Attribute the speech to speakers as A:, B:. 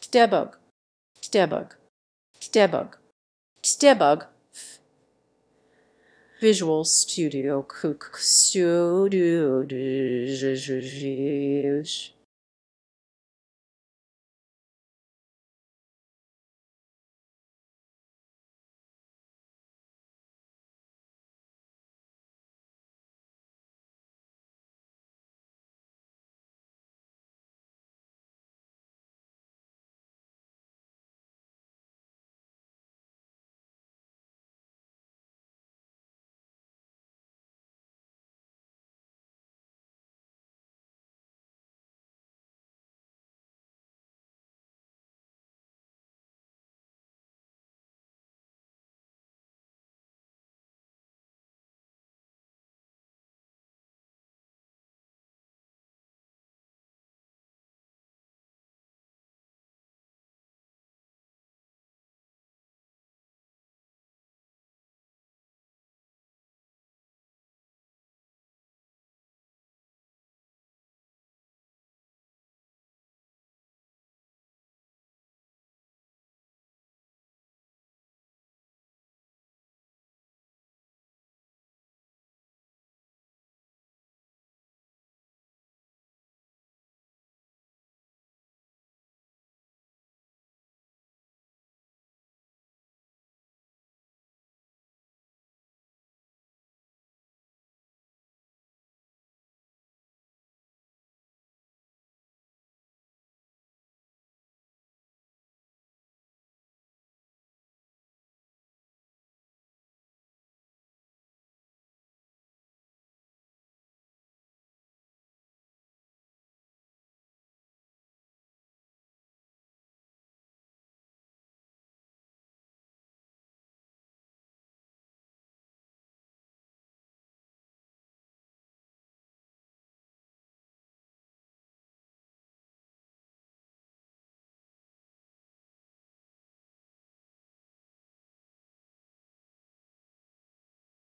A: Stebbug, stebbug, stebbug, stebbug. Visual Studio Cook Studio.